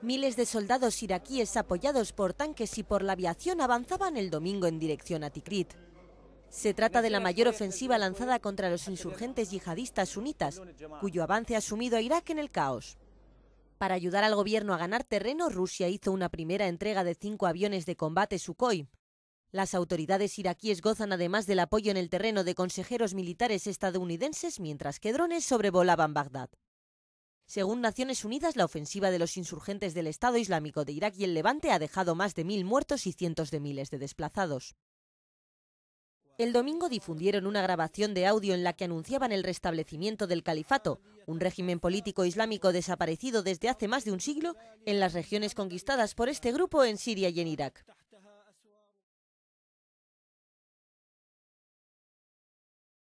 Miles de soldados iraquíes apoyados por tanques y por la aviación avanzaban el domingo en dirección a Tikrit. Se trata de la mayor ofensiva lanzada contra los insurgentes yihadistas sunitas, cuyo avance ha sumido a Irak en el caos. Para ayudar al gobierno a ganar terreno, Rusia hizo una primera entrega de cinco aviones de combate Sukhoi. Las autoridades iraquíes gozan además del apoyo en el terreno de consejeros militares estadounidenses mientras que drones sobrevolaban Bagdad. Según Naciones Unidas, la ofensiva de los insurgentes del Estado Islámico de Irak y el Levante ha dejado más de mil muertos y cientos de miles de desplazados. El domingo difundieron una grabación de audio en la que anunciaban el restablecimiento del califato, un régimen político islámico desaparecido desde hace más de un siglo en las regiones conquistadas por este grupo en Siria y en Irak.